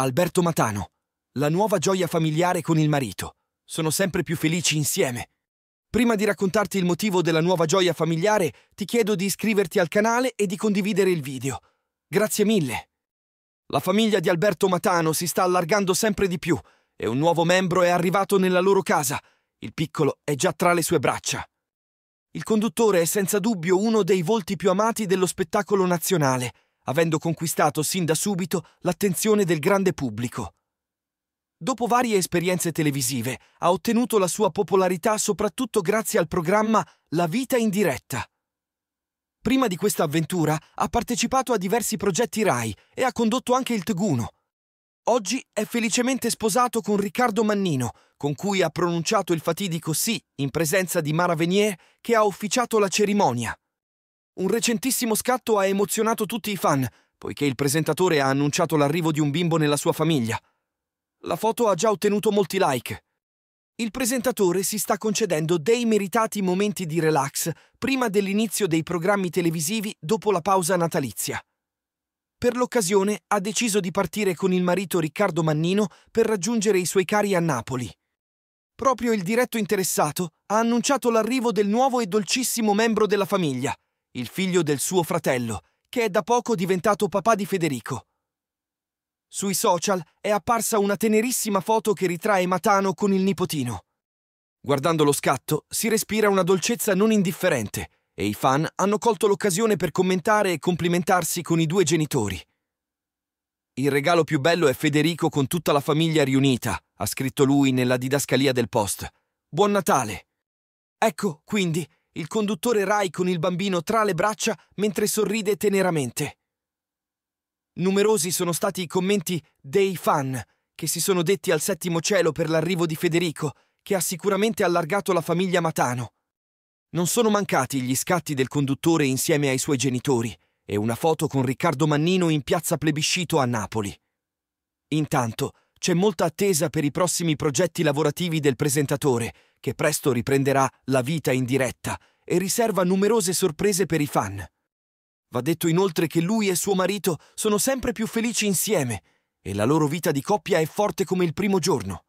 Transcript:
Alberto Matano. La nuova gioia familiare con il marito. Sono sempre più felici insieme. Prima di raccontarti il motivo della nuova gioia familiare, ti chiedo di iscriverti al canale e di condividere il video. Grazie mille! La famiglia di Alberto Matano si sta allargando sempre di più e un nuovo membro è arrivato nella loro casa. Il piccolo è già tra le sue braccia. Il conduttore è senza dubbio uno dei volti più amati dello spettacolo nazionale avendo conquistato sin da subito l'attenzione del grande pubblico. Dopo varie esperienze televisive, ha ottenuto la sua popolarità soprattutto grazie al programma La vita in diretta. Prima di questa avventura ha partecipato a diversi progetti RAI e ha condotto anche il Teguno. Oggi è felicemente sposato con Riccardo Mannino, con cui ha pronunciato il fatidico sì in presenza di Mara Venier che ha officiato la cerimonia. Un recentissimo scatto ha emozionato tutti i fan, poiché il presentatore ha annunciato l'arrivo di un bimbo nella sua famiglia. La foto ha già ottenuto molti like. Il presentatore si sta concedendo dei meritati momenti di relax prima dell'inizio dei programmi televisivi dopo la pausa natalizia. Per l'occasione ha deciso di partire con il marito Riccardo Mannino per raggiungere i suoi cari a Napoli. Proprio il diretto interessato ha annunciato l'arrivo del nuovo e dolcissimo membro della famiglia, il figlio del suo fratello, che è da poco diventato papà di Federico. Sui social è apparsa una tenerissima foto che ritrae Matano con il nipotino. Guardando lo scatto si respira una dolcezza non indifferente e i fan hanno colto l'occasione per commentare e complimentarsi con i due genitori. Il regalo più bello è Federico con tutta la famiglia riunita, ha scritto lui nella didascalia del post. Buon Natale! Ecco, quindi, il conduttore Rai con il bambino tra le braccia mentre sorride teneramente. Numerosi sono stati i commenti dei fan che si sono detti al settimo cielo per l'arrivo di Federico, che ha sicuramente allargato la famiglia Matano. Non sono mancati gli scatti del conduttore insieme ai suoi genitori e una foto con Riccardo Mannino in piazza Plebiscito a Napoli. Intanto c'è molta attesa per i prossimi progetti lavorativi del presentatore, che presto riprenderà la vita in diretta e riserva numerose sorprese per i fan. Va detto inoltre che lui e suo marito sono sempre più felici insieme e la loro vita di coppia è forte come il primo giorno.